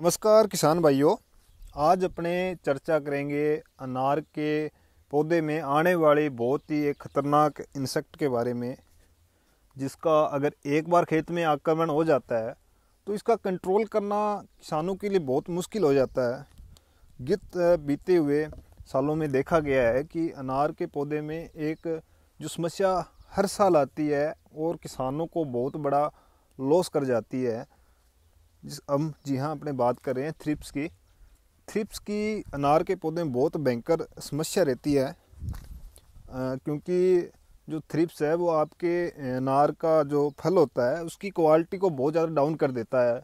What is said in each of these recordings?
नमस्कार किसान भाइयों आज अपने चर्चा करेंगे अनार के पौधे में आने वाले बहुत ही एक ख़तरनाक इंसेक्ट के बारे में जिसका अगर एक बार खेत में आक्रमण हो जाता है तो इसका कंट्रोल करना किसानों के लिए बहुत मुश्किल हो जाता है गित बीते हुए सालों में देखा गया है कि अनार के पौधे में एक जो समस्या हर साल आती है और किसानों को बहुत बड़ा लॉस कर जाती है जिस हम जी हाँ अपने बात कर रहे हैं थ्रिप्स की थ्रिप्स की अनार के पौधे में बहुत भयंकर समस्या रहती है क्योंकि जो थ्रिप्स है वो आपके अनार का जो फल होता है उसकी क्वालिटी को बहुत ज़्यादा डाउन कर देता है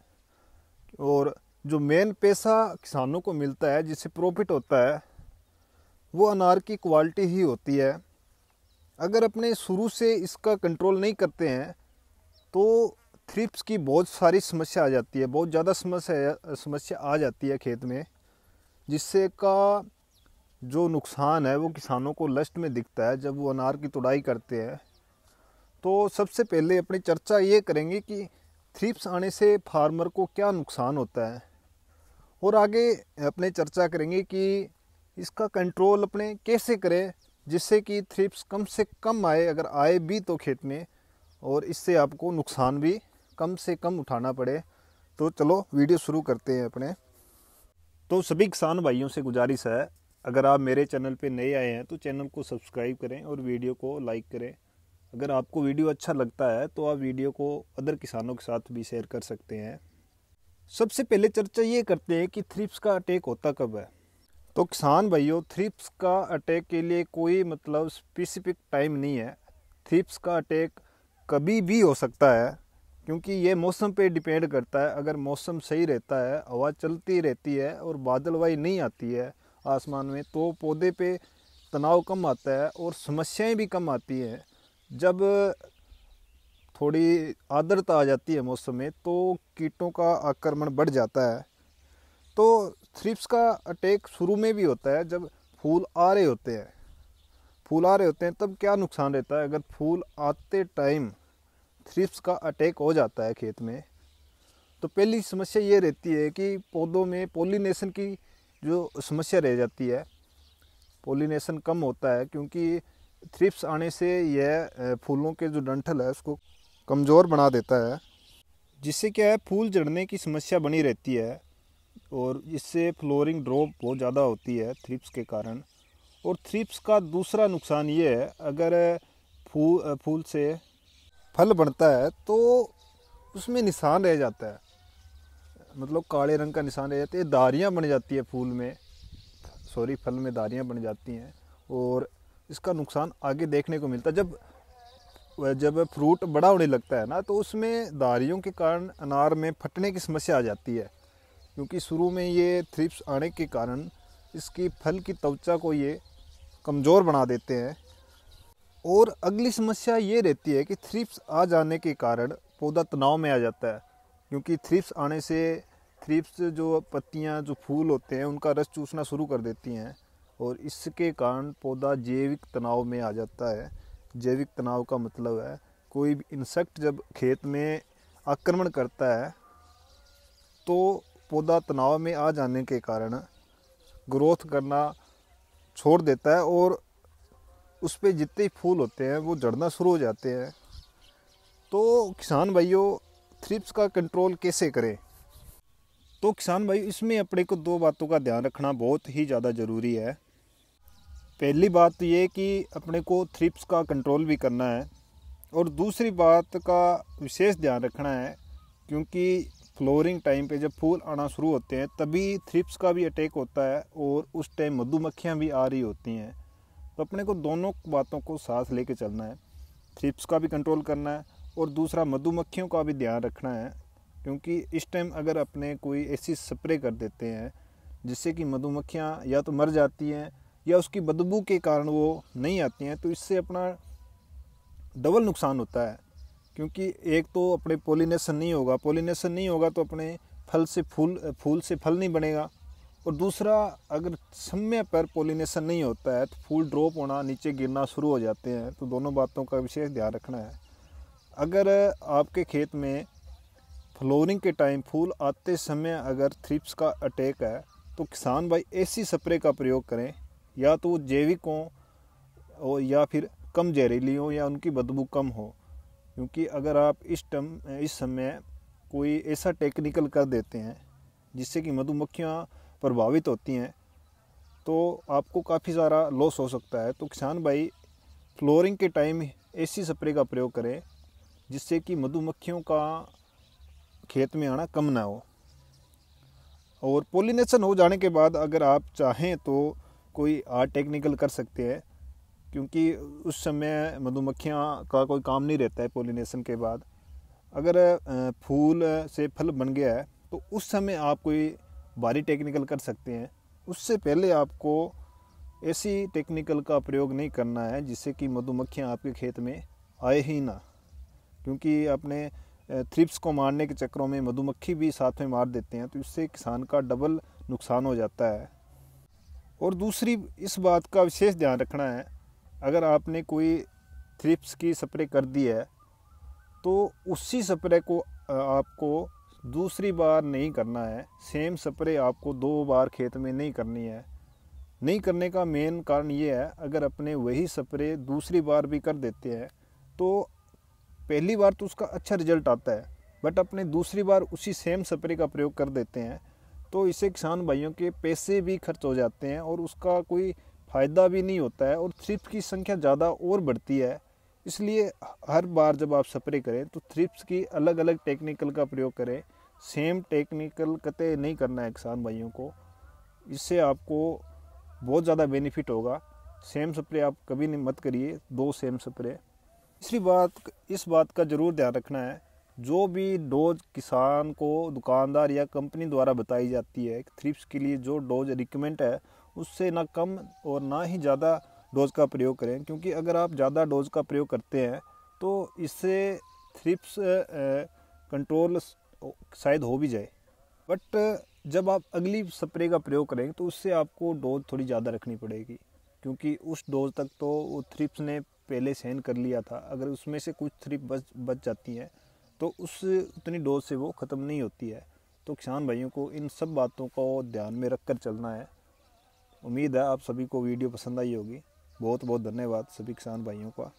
और जो मेन पैसा किसानों को मिलता है जिससे प्रॉफिट होता है वो अनार की क्वालिटी ही होती है अगर अपने शुरू से इसका कंट्रोल नहीं करते हैं तो थ्रिप्स की बहुत सारी समस्या आ जाती है बहुत ज़्यादा समस्या समस्या आ जाती है खेत में जिससे का जो नुकसान है वो किसानों को लस्ट में दिखता है जब वो अनार की तुड़ाई करते हैं तो सबसे पहले अपनी चर्चा ये करेंगे कि थ्रिप्स आने से फार्मर को क्या नुकसान होता है और आगे अपने चर्चा करेंगे कि इसका कंट्रोल अपने कैसे करें जिससे कि थ्रिप्स कम से कम आए अगर आए भी तो खेत में और इससे आपको नुकसान भी कम से कम उठाना पड़े तो चलो वीडियो शुरू करते हैं अपने तो सभी किसान भाइयों से गुजारिश है अगर आप मेरे चैनल पे नए आए हैं तो चैनल को सब्सक्राइब करें और वीडियो को लाइक करें अगर आपको वीडियो अच्छा लगता है तो आप वीडियो को अदर किसानों के साथ भी शेयर कर सकते हैं सबसे पहले चर्चा ये करते हैं कि थ्रिप्स का अटैक होता कब है तो किसान भाइयों थ्रिप्स का अटैक के लिए कोई मतलब स्पेसिफिक टाइम नहीं है थ्रिप्स का अटैक कभी भी हो सकता है क्योंकि ये मौसम पे डिपेंड करता है अगर मौसम सही रहता है हवा चलती रहती है और बादलवाई नहीं आती है आसमान में तो पौधे पे तनाव कम आता है और समस्याएं भी कम आती हैं जब थोड़ी आर्द्रता आ जाती है मौसम में तो कीटों का आक्रमण बढ़ जाता है तो थ्रिप्स का अटैक शुरू में भी होता है जब फूल आ रहे होते हैं फूल आ रहे होते हैं तब क्या नुकसान रहता है अगर फूल आते टाइम थ्रिप्स का अटैक हो जाता है खेत में तो पहली समस्या ये रहती है कि पौधों में पोलिनेशन की जो समस्या रह जाती है पोलिनेशन कम होता है क्योंकि थ्रिप्स आने से यह फूलों के जो डंठल है उसको कमज़ोर बना देता है जिससे क्या है फूल जड़ने की समस्या बनी रहती है और इससे फ्लोरिंग ड्रॉप बहुत ज़्यादा होती है थ्रिप्स के कारण और थ्रिप्स का दूसरा नुकसान ये है अगर फूल फूल से फल बनता है तो उसमें निशान रह जाता है मतलब काले रंग का निशान रह जाता है दारियाँ बन जाती है फूल में सॉरी फल में दारियाँ बन जाती हैं और इसका नुकसान आगे देखने को मिलता है जब जब फ्रूट बड़ा होने लगता है ना तो उसमें दारियों के कारण अनार में फटने की समस्या आ जाती है क्योंकि शुरू में ये थ्रिप्स आने के कारण इसकी फल की त्वचा को ये कमज़ोर बना देते हैं और अगली समस्या ये रहती है कि थ्रिप्स आ जाने के कारण पौधा तनाव में आ जाता है क्योंकि थ्रिप्स आने से थ्रिप्स जो पत्तियाँ जो फूल होते हैं उनका रस चूसना शुरू कर देती हैं और इसके कारण पौधा जैविक तनाव में आ जाता है जैविक तनाव का मतलब है कोई भी इंसेक्ट जब खेत में आक्रमण करता है तो पौधा तनाव में आ जाने के कारण ग्रोथ करना छोड़ देता है और उस पर जितने फूल होते हैं वो जड़ना शुरू हो जाते हैं तो किसान भाइयों थ्रिप्स का कंट्रोल कैसे करें तो किसान भाई इसमें अपने को दो बातों का ध्यान रखना बहुत ही ज़्यादा ज़रूरी है पहली बात ये कि अपने को थ्रिप्स का कंट्रोल भी करना है और दूसरी बात का विशेष ध्यान रखना है क्योंकि फ्लोरिंग टाइम पे जब फूल आना शुरू होते हैं तभी थ्रिप्स का भी अटैक होता है और उस टाइम मधुमक्खियाँ भी आ रही होती हैं तो अपने को दोनों बातों को साथ ले कर चलना है थ्रिप्स का भी कंट्रोल करना है और दूसरा मधुमक्खियों का भी ध्यान रखना है क्योंकि इस टाइम अगर अपने कोई ऐसी स्प्रे कर देते हैं जिससे कि मधुमक्खियाँ या तो मर जाती हैं या उसकी बदबू के कारण वो नहीं आती हैं तो इससे अपना डबल नुकसान होता है क्योंकि एक तो अपने पोलिनेशन नहीं होगा पोलिनेशन नहीं होगा तो अपने फल से फूल फूल से फल नहीं बनेगा और दूसरा अगर समय पर पोलिनेशन नहीं होता है तो फूल ड्रॉप होना नीचे गिरना शुरू हो जाते हैं तो दोनों बातों का विशेष ध्यान रखना है अगर आपके खेत में फ्लोरिंग के टाइम फूल आते समय अगर थ्रिप्स का अटैक है तो किसान भाई ऐसी स्प्रे का प्रयोग करें या तो जैविक हों या फिर कम जहरीली हो या उनकी बदबू कम हो क्योंकि अगर आप इस टम इस समय कोई ऐसा टेक्निकल कर देते हैं जिससे कि मधुमक्खियाँ प्रभावित होती हैं तो आपको काफ़ी सारा लॉस हो सकता है तो किसान भाई फ्लोरिंग के टाइम ऐसी स्प्रे का प्रयोग करें जिससे कि मधुमक्खियों का खेत में आना कम ना हो और पोलिनेशन हो जाने के बाद अगर आप चाहें तो कोई आर्ट टेक्निकल कर सकते हैं क्योंकि उस समय मधुमक्खियाँ का कोई काम नहीं रहता है पोलिनेशन के बाद अगर फूल से फल बन गया है तो उस समय आप कोई भारी टेक्निकल कर सकते हैं उससे पहले आपको ऐसी टेक्निकल का प्रयोग नहीं करना है जिससे कि मधुमक्खियाँ आपके खेत में आए ही ना क्योंकि आपने थ्रिप्स को मारने के चक्करों में मधुमक्खी भी साथ में मार देते हैं तो इससे किसान का डबल नुकसान हो जाता है और दूसरी इस बात का विशेष ध्यान रखना है अगर आपने कोई थ्रिप्स की स्प्रे कर दी है तो उसी स्प्रे को आपको दूसरी बार नहीं करना है सेम स्प्रे आपको दो बार खेत में नहीं करनी है नहीं करने का मेन कारण ये है अगर अपने वही स्प्रे दूसरी बार भी कर देते हैं तो पहली बार तो उसका अच्छा रिजल्ट आता है बट अपने दूसरी बार उसी सेम स्प्रे का प्रयोग कर देते हैं तो इससे किसान भाइयों के पैसे भी खर्च हो जाते हैं और उसका कोई फ़ायदा भी नहीं होता है और सिर्फ की संख्या ज़्यादा और बढ़ती है इसलिए हर बार जब आप स्प्रे करें तो थ्रिप्स की अलग अलग टेक्निकल का प्रयोग करें सेम टेक्निकल कतः नहीं करना है किसान भाइयों को इससे आपको बहुत ज़्यादा बेनिफिट होगा सेम स्प्रे आप कभी नहीं मत करिए दो सेम स्प्रे इसी बात इस बात का ज़रूर ध्यान रखना है जो भी डोज किसान को दुकानदार या कंपनी द्वारा बताई जाती है थ्रिप्स के लिए जो डोज रिकमेंड है उससे ना कम और ना ही ज़्यादा डोज़ का प्रयोग करें क्योंकि अगर आप ज़्यादा डोज़ का प्रयोग करते हैं तो इससे थ्रिप्स कंट्रोल शायद हो भी जाए बट जब आप अगली स्प्रे का प्रयोग करेंगे तो उससे आपको डोज थोड़ी ज़्यादा रखनी पड़ेगी क्योंकि उस डोज तक तो वो थ्रिप्स ने पहले सहन कर लिया था अगर उसमें से कुछ थ्रिप बच बच जाती हैं तो उस उतनी डोज से वो ख़त्म नहीं होती है तो किसान भाइयों को इन सब बातों को ध्यान में रख कर चलना है उम्मीद है आप सभी को वीडियो पसंद आई होगी बहुत बहुत धन्यवाद सभी किसान भाइयों का